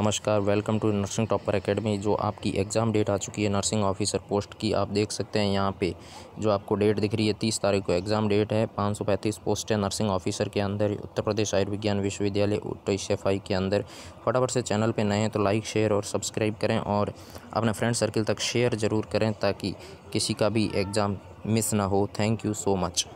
नमस्कार welcome to nursing topper academy जो आपकी एग्ज़ाम डेट आ चुकी है नर्सिंग ऑफिसर पोस्ट की आप देख सकते हैं यहाँ पे जो आपको डेट दिख रही है तीस तारीख को एग्ज़ाम डेट है पाँच सौ पैंतीस पोस्ट है नर्सिंग ऑफिसर के अंदर उत्तर प्रदेश आयुर्विज्ञान विश्वविद्यालय उत्तर एफ के अंदर फटाफट से चैनल पर नए हैं तो लाइक शेयर और सब्सक्राइब करें और अपने फ्रेंड सर्किल तक शेयर ज़रूर करें ताकि किसी का भी एग्ज़ाम मिस ना हो थैंक यू सो मच